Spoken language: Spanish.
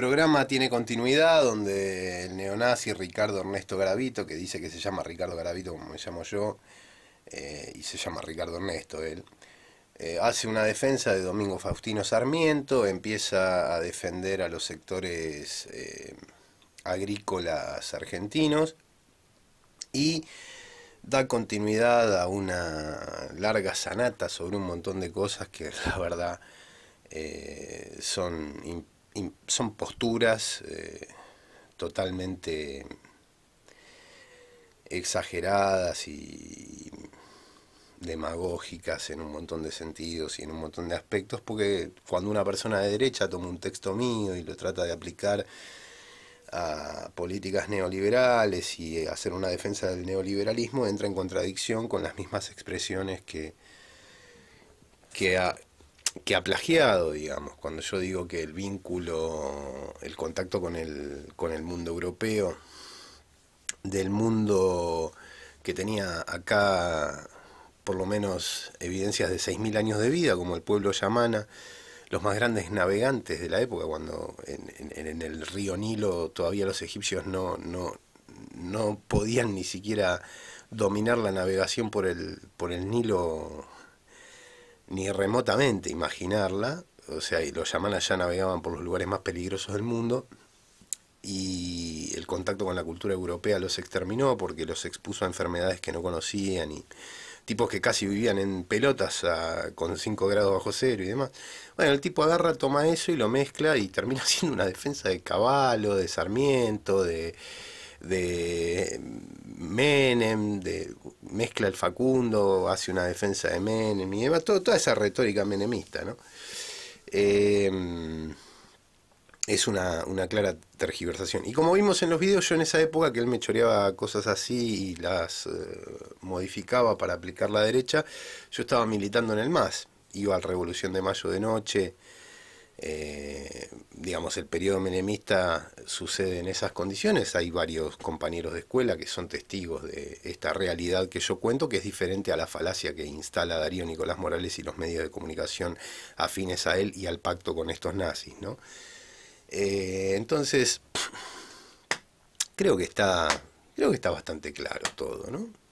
El programa tiene continuidad, donde el neonazi Ricardo Ernesto Gravito, que dice que se llama Ricardo Garavito como me llamo yo, eh, y se llama Ricardo Ernesto él, eh, hace una defensa de Domingo Faustino Sarmiento, empieza a defender a los sectores eh, agrícolas argentinos y da continuidad a una larga sanata sobre un montón de cosas que la verdad son importantes son posturas eh, totalmente exageradas y demagógicas en un montón de sentidos y en un montón de aspectos, porque cuando una persona de derecha toma un texto mío y lo trata de aplicar a políticas neoliberales y hacer una defensa del neoliberalismo, entra en contradicción con las mismas expresiones que, que, que ha plagiado, digamos, cuando yo digo que el vínculo, el contacto con el, con el mundo europeo, del mundo que tenía acá por lo menos evidencias de 6.000 años de vida, como el pueblo yamana, los más grandes navegantes de la época, cuando en, el río Nilo todavía los egipcios no, no, no podían ni siquiera dominar la navegación por el, por el Nilo ni remotamente imaginarla, o sea, y los yamanas ya navegaban por los lugares más peligrosos del mundo, y el contacto con la cultura europea los exterminó porque los expuso a enfermedades que no conocían y tipos que casi vivían en pelotas con 5 grados bajo cero y demás. Bueno, el tipo agarra, toma eso y lo mezcla y termina siendo una defensa de Caballo, de Sarmiento, de Menem, de mezcla el Facundo, hace una defensa de Menem y demás, toda esa retórica menemista, ¿no? Em, es una, clara tergiversación. Y como vimos en los videos, yo en esa época que él me choreaba cosas así y las eh, modificaba para aplicar la derecha, yo estaba militando en el MAS. Iba al Revolución de Mayo de noche, eh, digamos, el periodo menemista sucede en esas condiciones. Hay varios compañeros de escuela que son testigos de esta realidad que yo cuento, que es diferente a la falacia que instala Darío Nicolás Morales y los medios de comunicación afines a él y al pacto con estos nazis, ¿no? Eh, entonces, creo que está, creo que está bastante claro todo, ¿no?